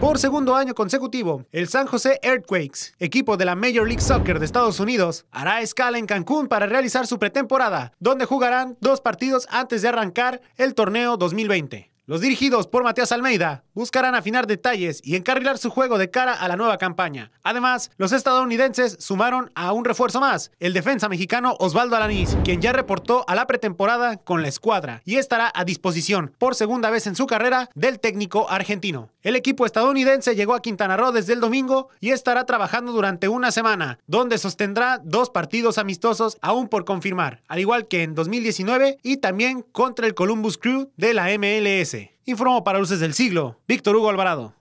Por segundo año consecutivo, el San José Earthquakes, equipo de la Major League Soccer de Estados Unidos, hará escala en Cancún para realizar su pretemporada, donde jugarán dos partidos antes de arrancar el torneo 2020. Los dirigidos por Matías Almeida buscarán afinar detalles y encarrilar su juego de cara a la nueva campaña. Además, los estadounidenses sumaron a un refuerzo más, el defensa mexicano Osvaldo Alanís, quien ya reportó a la pretemporada con la escuadra y estará a disposición por segunda vez en su carrera del técnico argentino. El equipo estadounidense llegó a Quintana Roo desde el domingo y estará trabajando durante una semana, donde sostendrá dos partidos amistosos aún por confirmar, al igual que en 2019 y también contra el Columbus Crew de la MLS informó para Luces del Siglo, Víctor Hugo Alvarado.